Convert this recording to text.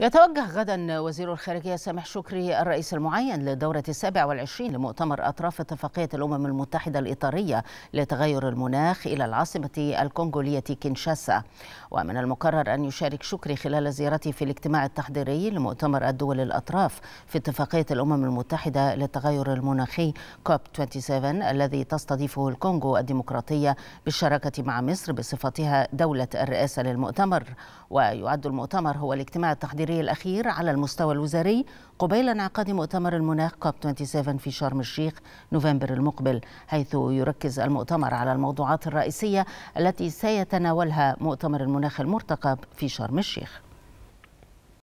يتوجه غدا وزير الخارجية سامح شكري الرئيس المعين للدورة السابع والعشرين لمؤتمر أطراف اتفاقية الأمم المتحدة الإطارية لتغير المناخ إلى العاصمة الكونغولية كينشاسا ومن المقرر أن يشارك شكري خلال زيارته في الاجتماع التحضيري لمؤتمر الدول الأطراف في اتفاقية الأمم المتحدة للتغير المناخي كوب 27 الذي تستضيفه الكونغو الديمقراطية بالشراكة مع مصر بصفتها دولة الرئاسة للمؤتمر ويعد المؤتمر هو الاجتماع التحضيري الجزائري الأخير على المستوى الوزاري قبيل انعقاد مؤتمر المناخ كوب 27 في شرم الشيخ نوفمبر المقبل حيث يركز المؤتمر على الموضوعات الرئيسية التي سيتناولها مؤتمر المناخ المرتقب في شرم الشيخ